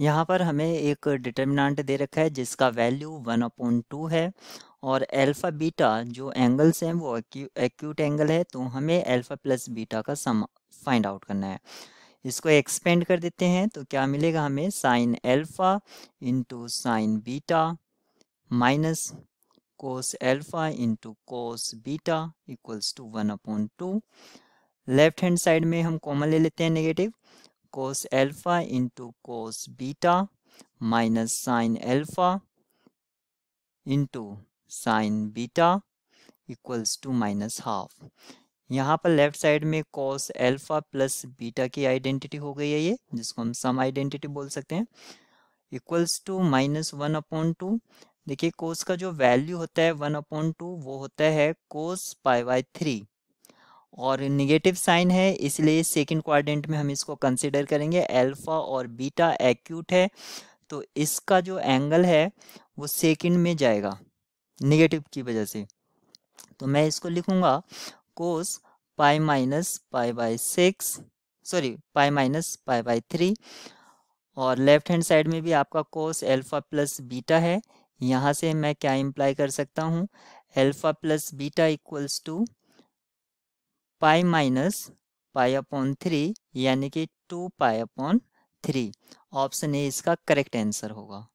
यहाँ पर हमें एक डिटर्मिनाट दे रखा है जिसका वैल्यू वन अपॉइंट टू है और अल्फा बीटा जो एंगल्स हैं वो एक्यूट एंगल है तो हमें अल्फा प्लस बीटा का सम फाइंड आउट करना है इसको एक्सपेंड कर देते हैं तो क्या मिलेगा हमें sine alpha into sine beta minus cos alpha into cos beta equals to one upon two left hand side में हम कॉमन ले लेते हैं negative cos alpha into cos beta minus sin alpha into sin beta equals to minus half यहाँ पर left side में cos alpha plus beta की identity हो गई है ये जिसको हम सम आइडेंटिटी बोल सकते हैं equals to minus one upon two देखिए कोस का जो वैल्यू होता है वन अपॉन टू वो होता है कोस पाई बाई थ्री और निगेटिव साइन है इसलिए सेकेंड क्वारेंट में हम इसको कंसिडर करेंगे एल्फा और बीटा एक्यूट है तो इसका जो एंगल है वो सेकेंड में जाएगा निगेटिव की वजह से तो मैं इसको लिखूंगा cos pi minus pi by six sorry pi minus pi by three और लेफ्ट हैंड साइड में भी आपका कोस एल्फा प्लस बीटा है यहाँ से मैं क्या इम्प्लाई कर सकता हूँ alpha plus beta equals to pi minus pi upon three यानी कि two pi upon three option A इसका करेक्ट आंसर होगा